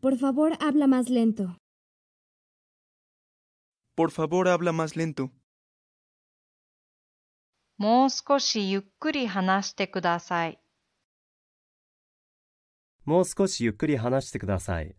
Por favor, habla más lento. Por favor, habla más lento. もう少しゆっくり話してください。もう少しゆっくり話してください。